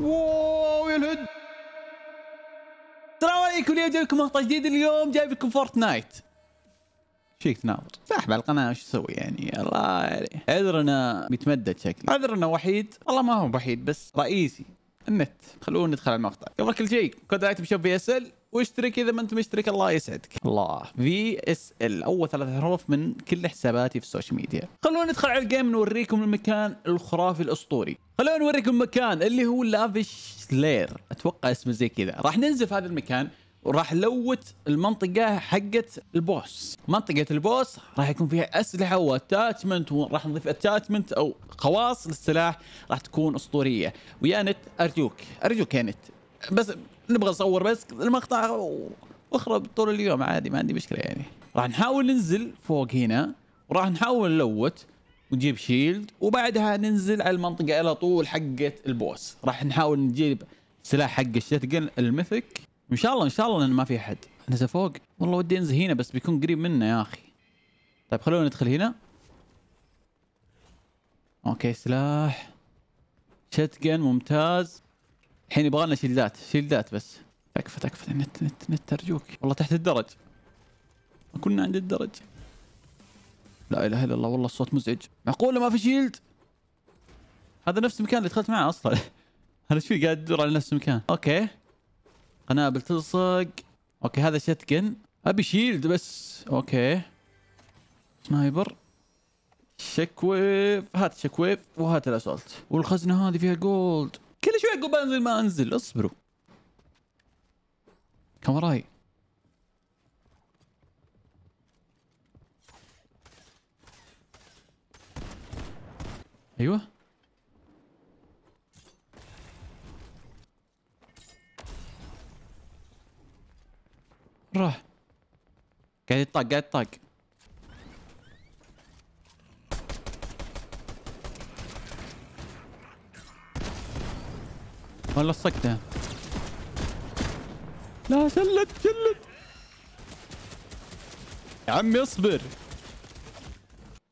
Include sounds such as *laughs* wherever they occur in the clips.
واو يا الهد السلام عليكم اليوم جايبكم لكم مقطع جديد اليوم جايب لكم فورتنايت شيك تناظر سحب على القناه وش اسوي يعني الله عليه عذرنا متمدد شكلي عذرنا وحيد والله ما هو وحيد بس رئيسي النت خلونا ندخل على المقطع قبل كل شيء كود ايتم شوب في اس ال واشترك اذا ما انت مشترك الله يسعدك الله في اس ال اول ثلاث حروف من كل حساباتي في السوشيال ميديا خلونا ندخل على الجيم نوريكم المكان الخرافي الاسطوري خلونا نوريكم مكان اللي هو لافش لير اتوقع اسمه زي كذا راح ننزف هذا المكان وراح لوت المنطقة حقت البوس منطقة البوس راح يكون فيها أسلحة واتاتشمنت وراح نضيف اتاتشمنت أو خواص للسلاح راح تكون أسطورية ويا نت أرجوك أرجوك يا نت بس نبغى نصور بس المقطع واخرب طول اليوم عادي ما عندي مشكله يعني راح نحاول ننزل فوق هنا وراح نحاول نلوت ونجيب شيلد وبعدها ننزل على المنطقه على طول حقت البوس راح نحاول نجيب سلاح حق الشتقن الميثك ان شاء الله ان شاء الله انه ما في احد نزل فوق والله ودي انزل هنا بس بيكون قريب منا يا اخي طيب خلونا ندخل هنا اوكي سلاح شتقن ممتاز الحين يبغى لنا شيلدات شيلدات بس تكفى تكفى نت نت نت ارجوك والله تحت الدرج ما كنا عند الدرج لا اله الا الله والله الصوت مزعج معقوله ما في شيلد هذا نفس المكان اللي دخلت معه اصلا *laughs* هذا ايش في قاعد تدور على نفس المكان اوكي قنابل تلصق اوكي هذا شتكن ابي شيلد بس اوكي سنايبر شكويف هات شكويف وهات الاسولت والخزنه هذه فيها جولد كل شوي اقول بنزل ما انزل اصبروا كم وراي ايوه راح قاعد يطق قاعد يطق ما لصقته لا شلت شلت يا عمي اصبر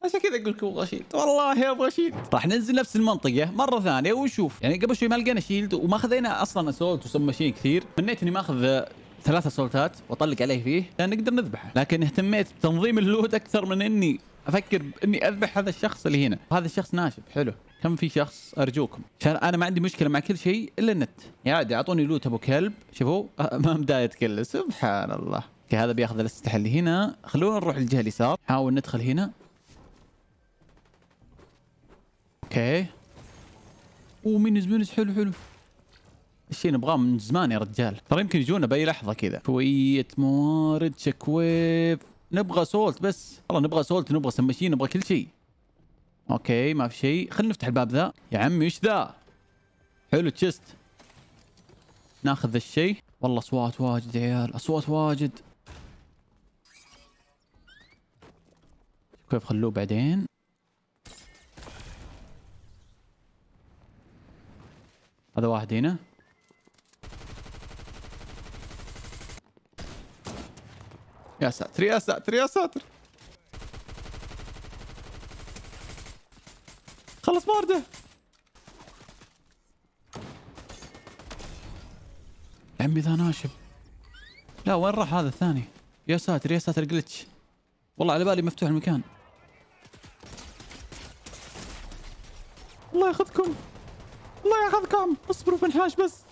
عشان كذا اقول لكم ابغى شيلد والله ابغى شيلد راح ننزل نفس المنطقه مره ثانيه ونشوف يعني قبل شوي ما لقينا شيلد وما خذينا اصلا اسولت وسم شيء كثير تمنيت اني ماخذ ثلاثة سولتات واطلق عليه فيه عشان نقدر نذبحه لكن اهتميت بتنظيم اللوت اكثر من اني افكر اني اذبح هذا الشخص اللي هنا هذا الشخص ناشف حلو كم في شخص ارجوكم عشان انا ما عندي مشكله مع كل شيء الا النت يا عادي اعطوني لوت ابو كلب شوفوا *laughs* ما بدايه كله سبحان الله اوكي هذا بياخذ الاسلحه اللي هنا خلونا نروح للجهه اليسار نحاول ندخل هنا اوكي اوه مينز مينز حلو حلو الشيء نبغاه من زمان يا رجال ترى يمكن يجونا باي لحظه كذا شويه موارد شكويف نبغى سولت بس والله نبغى سولت نبغى سماشين نبغى كل شيء اوكي ما في شيء خلينا نفتح الباب ذا يا عمي ايش ذا حلو تشست ناخذ الشيء والله اصوات واجد يا عيال اصوات واجد كيف خلوه بعدين هذا واحد هنا يا ساتر يا ساتر يا ساتر بارده عمي ذا ناشب لا وين راح هذا الثاني يا ساتر يا ساتر جلتش والله على بالي مفتوح المكان الله ياخذكم الله ياخذكم اصبروا بنحاش بس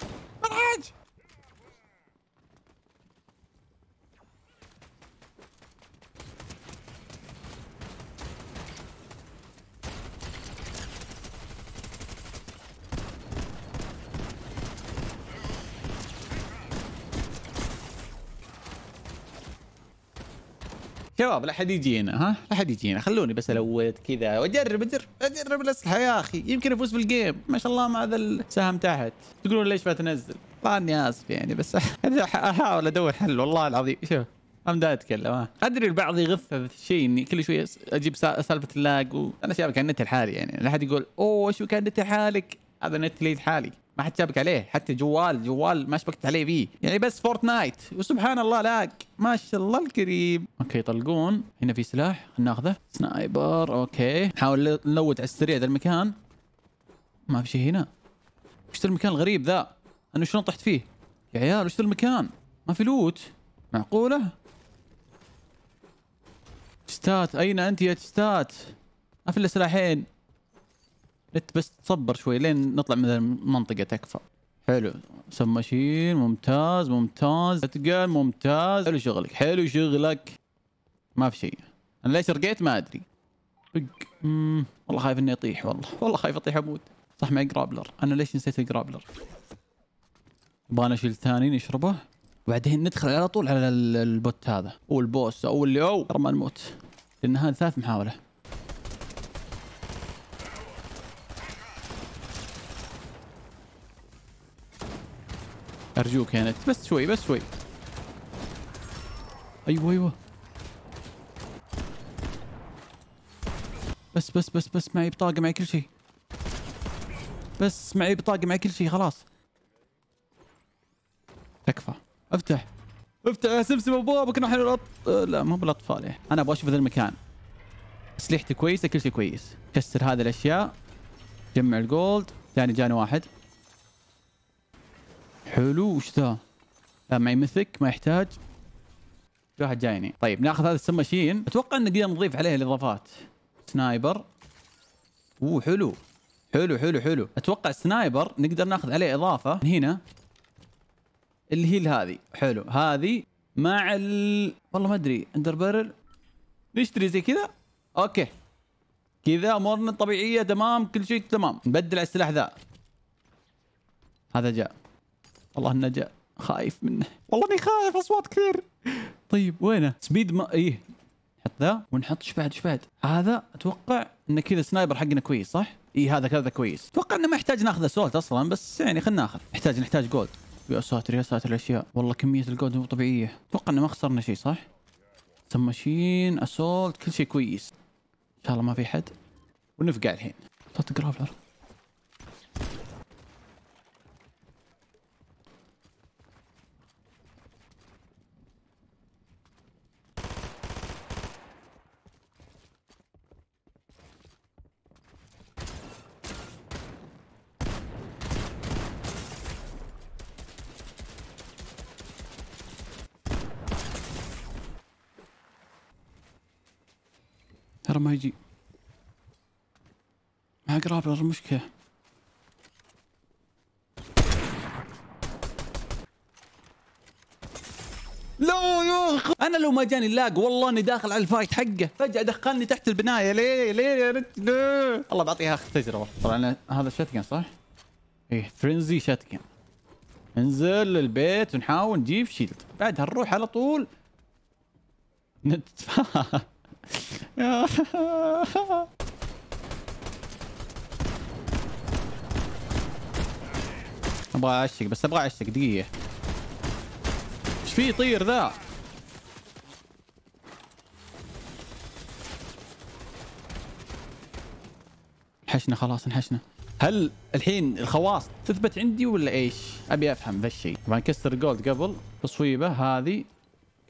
شباب لا حد يجينا ها لا حد يجينا خلوني بس الوت كذا واجرب اجرب اجرب الاسلحه يا اخي يمكن افوز بالجيم ما شاء الله مع ذا السهم تحت تقولون ليش ما تنزل والله اني اسف يعني بس *laughs* احاول ادور حل والله العظيم شوف امدا اتكلم ها ادري البعض يغث هذا الشيء اني كل شوي اجيب سالفه اللاج وانا شايف كان النت لحالي يعني لا احد يقول اوه شو كان نت لحالك هذا نت لي لحالي ما حد شابك عليه حتى جوال جوال ما شبكت عليه فيه يعني بس فورتنايت وسبحان الله لاق ما شاء الله الكريم اوكي يطلقون هنا في سلاح ناخذه سنايبر اوكي نحاول نلوت على السريع ذا المكان ما في شيء هنا وش المكان الغريب ذا انا شلون طحت فيه يا عيال وش المكان ما في لوت معقوله تستات اين انت يا تستات ما في الا سلاحين انت بس تصبر شوي لين نطلع من المنطقه تكفى حلو سماشين ممتاز ممتاز اتقل ممتاز حلو شغلك حلو شغلك ما في شيء انا ليش رقيت ما ادري والله خايف اني اطيح والله والله خايف اطيح اموت صح معي جرابلر انا ليش نسيت الجرابلر بانا شيل ثاني نشربه وبعدين ندخل على طول على البوت هذا او البوس او اللي او ما نموت لان هذه ثالث محاوله أرجوك يا نت بس شوي بس شوي أيوه أيوه بس بس بس بس معي بطاقة معي كل شيء بس معي بطاقة معي كل شيء خلاص تكفى افتح افتح يا سمسم ابوابك نحن الأط... آه، لا مو بالاطفال يعني. انا ابغى اشوف هذا المكان اسلحتي كويسه كل شيء كويس كسر هذه الاشياء جمع الجولد ثاني جاني واحد حلو وش ذا؟ لا معي مثك ما يحتاج في واحد جايني طيب ناخذ هذا السماشين. اتوقع ان نقدر نضيف عليه الاضافات سنايبر اوه حلو حلو حلو حلو اتوقع سنايبر نقدر ناخذ عليه اضافه من هنا اللي هي هذه حلو هذه مع ال والله ما ادري اندر بارل نشتري زي كذا اوكي كذا امورنا طبيعيه تمام كل شيء تمام نبدل على السلاح ذا هذا جاء والله النجا خايف منه والله اني خايف اصوات كثير طيب وينه سبيد ما ايه نحط ذا ونحط ايش بعد ايش بعد هذا اتوقع انه كذا سنايبر حقنا كويس صح اي هذا كذا كويس اتوقع انه ما يحتاج ناخذ سولت اصلا بس يعني خلينا ناخذ نحتاج نحتاج جولد يا ساتر يا ساتر الاشياء والله كميه الجولد مو طبيعيه اتوقع انه ما خسرنا شيء صح سماشين اسولت كل شيء كويس ان شاء الله ما في حد ونفقع الحين صوت جرافلر ترى ما يجي مع جرابلر مشكلة لا يا أخي أنا لو ما جاني اللاج والله إني داخل على الفايت حقه فجأة دخلني تحت البناية ليه ليه يا رجل الله بعطيها أخذ تجربة طبعا هذا شاتجن صح؟ إيه فرنزي شاتجن ننزل للبيت ونحاول نجيب شيلد بعدها نروح على طول نتفاهم *laughs* ابغى اعشق بس ابغى اعشق دقيقه ايش في طير ذا حشنا خلاص انحشنا هل الحين الخواص تثبت عندي ولا ايش ابي افهم ذا الشيء طبعا نكسر جولد قبل تصويبه هذه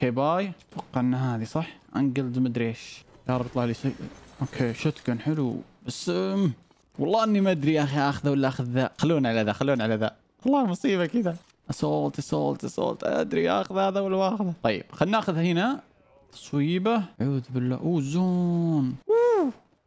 اوكي باي اتوقع ان هذه صح انقلد مدري ايش يا رب يطلع لي سي... اوكي شوتكن حلو بس أم... والله اني ما ادري يا اخي اخذه ولا اخذ ذا خلونا على ذا خلونا على ذا والله مصيبه كذا اسولت اسولت اسولت ادري اخذ هذا ولا اخذه طيب خلنا ناخذ هنا تصويبه اعوذ بالله اوه زون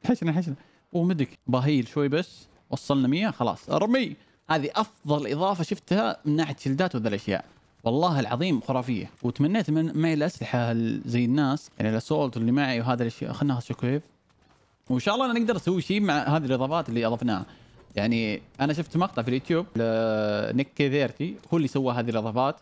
حشنا حشنا اوه مدك باهيل شوي بس وصلنا 100 خلاص ارمي هذه افضل اضافه شفتها من ناحيه شلدات وذا الاشياء والله العظيم خرافيه وتمنيت من معي الاسلحه زي الناس يعني الاسولت اللي معي وهذا الاشياء خلنا ناخذ شوك ويف وان شاء الله نقدر نسوي شيء مع هذه الاضافات اللي اضفناها يعني انا شفت مقطع في اليوتيوب لنيك كيفيرتي هو اللي سوى هذه الاضافات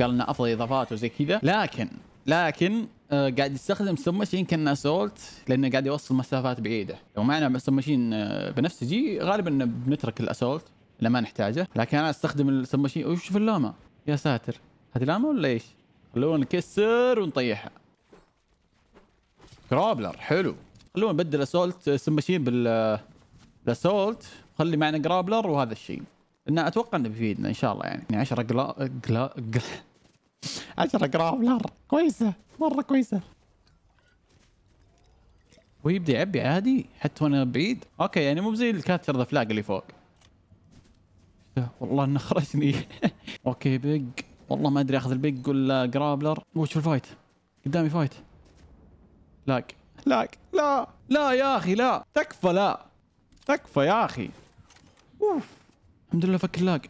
قال لنا افضل اضافات وزي كذا لكن لكن آه، قاعد يستخدم سب ماشين كان اسولت لانه قاعد يوصل مسافات بعيده لو معنا سب ماشين آه، بنفسجي غالبا بنترك الاسولت لما نحتاجه لكن انا استخدم السب ماشين شوف اللومه يا ساتر هذه لامه ولا ايش؟ خلونا نكسر ونطيحها جرابلر حلو خلونا نبدل اسولت سمشين بال الاسولت خلي معنا جرابلر وهذا الشيء انه اتوقع انه بيفيدنا ان شاء الله يعني يعني 10 جلا جلا 10 جرابلر كويسه مره كويسه ويبدا يعبي عادي حتى وانا بعيد اوكي يعني مو زي الكاتشر ذا فلاج اللي فوق والله انه خرجني *laughs* اوكي بيج والله ما ادري اخذ البيج ولا جرابلر وش الفايت قدامي فايت لاق لاق لا لا يا اخي لا تكفى لا تكفى يا اخي اوف الحمد لله فك اللاق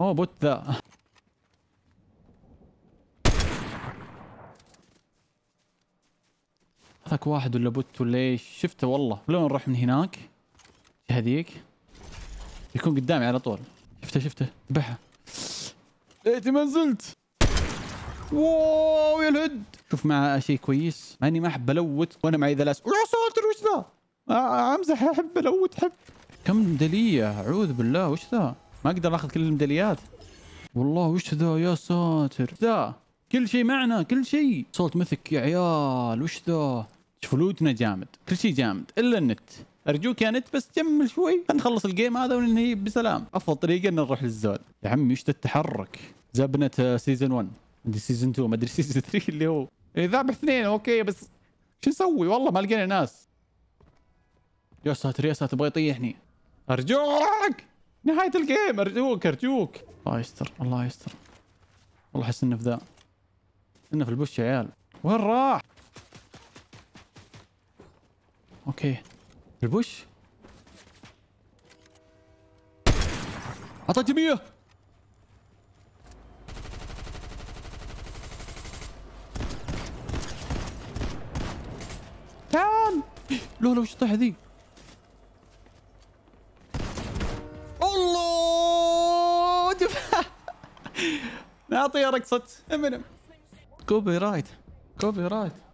اوه بوت ذا هذاك واحد ولا بوت ولا ايش شفته والله لو نروح من هناك هذيك يكون قدامي على طول شفته شفته ذبحها إيه، ليتي ما نزلت واو يا الهد شوف مع شيء كويس مع اني ما احب الوت وانا معي ذا لاس يا ساتر وش ذا؟ امزح آه، احب الوت احب كم ميداليه اعوذ بالله وش ذا؟ ما اقدر اخذ كل الميداليات والله وش ذا يا ساتر ذا كل شيء معنا كل شيء صوت مثك يا عيال وش ذا؟ شوف لوتنا جامد كل شيء جامد الا النت ارجوك يا نت بس كمل شوي نخلص الجيم هذا وننهي بسلام افضل طريقه ان نروح للزول يا عمي ايش التحرك زبنه سيزون آه، 1 عندي سيزون 2 ما ادري سيزون *laughs* 3 اللي هو إيه، ذابح اثنين اوكي بس شو نسوي والله ما لقينا ناس يا ساتر يا ساتر تبغى يطيحني ارجوك نهاية الجيم ارجوك ارجوك الله يستر الله يستر والله احس انه في ذا انه في البوش يا عيال وين راح؟ اوكي في البوش عطى جميع تعال لا لا وش الطيحه ذي الله رقصة نعطي امنم كوبي رايت كوبي رايت